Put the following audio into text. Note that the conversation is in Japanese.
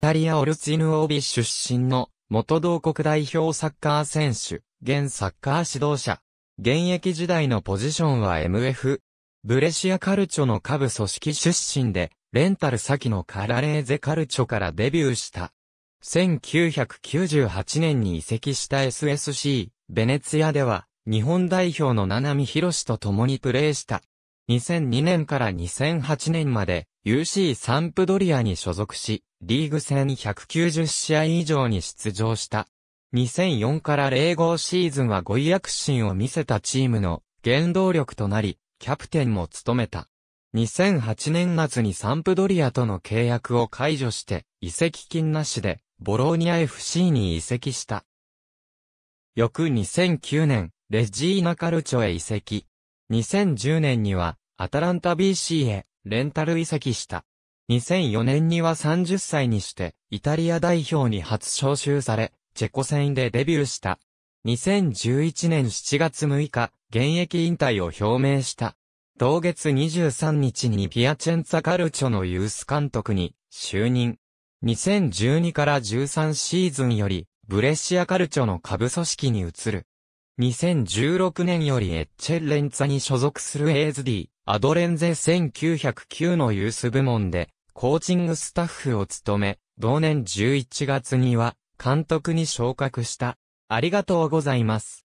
イタリアオルツィヌオービ出身の元同国代表サッカー選手、現サッカー指導者。現役時代のポジションは MF。ブレシアカルチョの下部組織出身で、レンタル先のカラレーゼカルチョからデビューした。1998年に移籍した SSC、ベネツィアでは、日本代表の七海博士と共にプレーした。2002年から2008年まで、UC サンプドリアに所属し、リーグ戦190試合以上に出場した。2004から05シーズンはご意躍進を見せたチームの原動力となり、キャプテンも務めた。2008年夏にサンプドリアとの契約を解除して、移籍金なしで、ボローニャ FC に移籍した。翌2009年、レジーナカルチョへ移籍。2010年には、アタランタ BC へレンタル移籍した。2004年には30歳にして、イタリア代表に初招集され、チェコ戦でデビューした。2011年7月6日、現役引退を表明した。同月23日にピアチェンツァカルチョのユース監督に就任。2012から13シーズンより、ブレシアカルチョの下部組織に移る。2016年よりエッチェレンツァに所属するズディ。アドレンゼ1909のユース部門で、コーチングスタッフを務め、同年11月には、監督に昇格した。ありがとうございます。